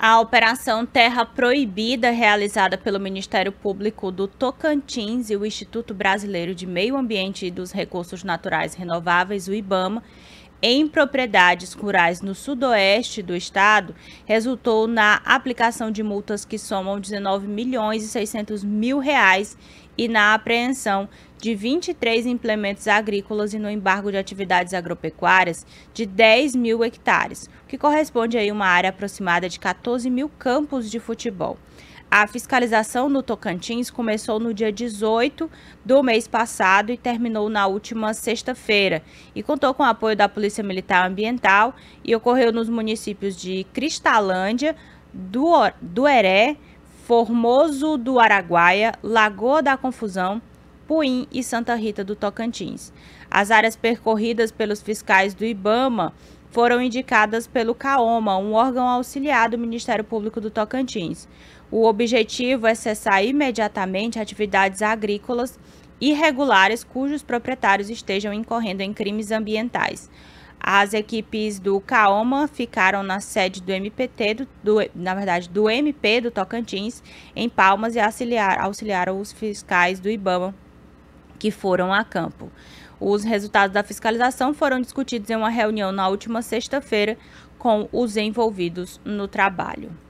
A Operação Terra Proibida, realizada pelo Ministério Público do Tocantins e o Instituto Brasileiro de Meio Ambiente e dos Recursos Naturais Renováveis, o IBAMA, em propriedades rurais no sudoeste do estado resultou na aplicação de multas que somam 19 milhões e 600 mil reais e na apreensão de 23 implementos agrícolas e no embargo de atividades agropecuárias de 10 mil hectares, o que corresponde a uma área aproximada de 14 mil campos de futebol. A fiscalização no Tocantins começou no dia 18 do mês passado e terminou na última sexta-feira e contou com o apoio da Polícia Militar Ambiental e ocorreu nos municípios de Cristalândia, do, do Heré, Formoso do Araguaia, Lagoa da Confusão, Puim e Santa Rita do Tocantins. As áreas percorridas pelos fiscais do IBAMA foram indicadas pelo CAOMA, um órgão auxiliar do Ministério Público do Tocantins. O objetivo é cessar imediatamente atividades agrícolas irregulares cujos proprietários estejam incorrendo em crimes ambientais. As equipes do CAOMA ficaram na sede do MPT, do, do, na verdade, do MP do Tocantins, em Palmas, e auxiliar, auxiliaram os fiscais do IBAMA que foram a campo. Os resultados da fiscalização foram discutidos em uma reunião na última sexta-feira com os envolvidos no trabalho.